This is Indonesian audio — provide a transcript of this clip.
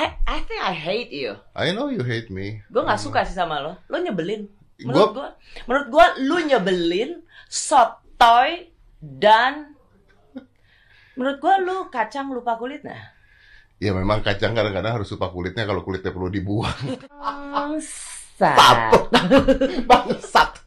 I I think I hate you. I know you hate me. Gue nggak suka sih sama lo. Lo nyebelin. Menurut gue, menurut gue lo nyebelin, sotoy dan menurut gue lo kacang lupa kulitnya. Ya memang kacang kadang-kadang harus lupa kulitnya kalau kulitnya perlu dibuang. Bangsat. Bangsat.